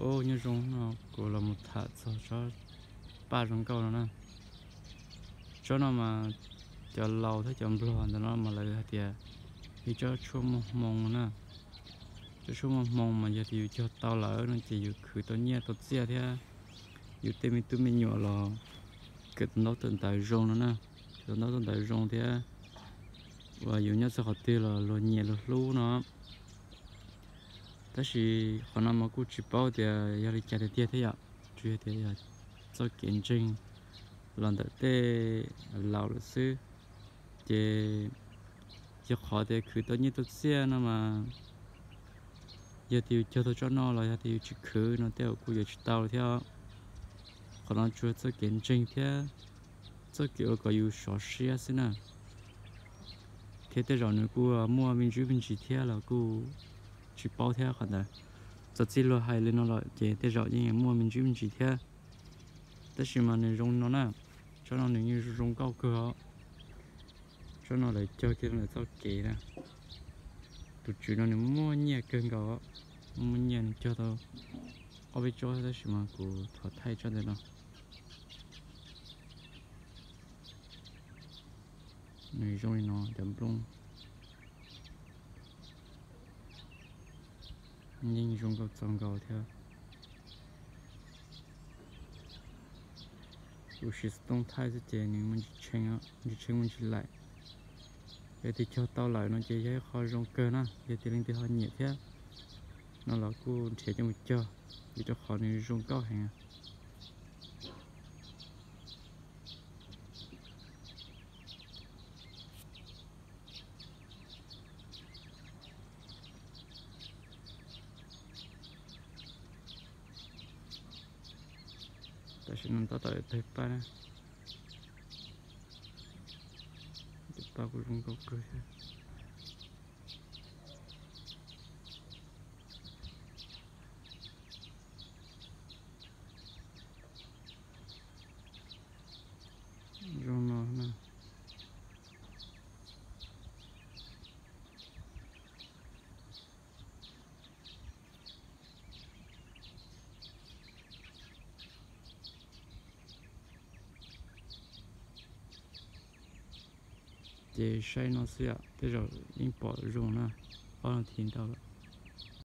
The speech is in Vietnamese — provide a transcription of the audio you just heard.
ô như chúng nó cũng là một thả cho cho ba trong câu đó nè cho nó mà cho lâu thấy chồng lo thì nó mà lại thì thì cho chua mong nè cho chua mong mà giờ thì cho tao lỡ nó chỉ được khử tao nhẹ tao xe thế dù tên mình tụi mình nhỏ là cái nó tận tại rong nó nè nó tận tại rong thế và dù nhất sẽ học tiêu là lo nhẹ lo lú nó đó là còn nằm cũng chỉ bảo thì giờ đi chơi thì thế ạ chủ yếu thì là cho kiến trình lần đầu tiên lão luật sư thì giờ khó thì cứ tôi như tôi xe nó mà giờ thì cho tôi cho nó giờ thì chỉ cứ nó theo cũng giờ chỉ tao theo còn nó chưa cho kiến trình thế cho kiểu có yêu sở sĩ xin à thế tới rồi nó cũng mua mình chú mình chỉ theo là cũng chỉ bao thế còn là giờ chỉ lo hay lên nó lại chế thế rõ những em mua mình chỉ mình chỉ theo tất nhiên mà nên rong nó nè cho nó nên như rong cao cửa cho nó lại cho cái là tao kỹ nè tụi chú nó nên mua nhà cơn gạo mua nhà cho tao ở bên chỗ tất nhiên mà cụ thọ thay cho đấy nó người rồi nó đầm luôn nhìn dùng cầu trồng cầu theo dù chỉ tông Thái rất dễ nhưng mình chỉ chênh á chỉ chênh mình chỉ lại vậy thì cho tao lại nó chế giấy khó rong cơ na vậy thì linh thì họ nhiệt thế nó là cô chế cho mình cho vì cho khó nên rong cao hàng à Tashi nanta tawe pepa na Pepa kulung kau kau 这晒那些，这种人保重了，我能听到了。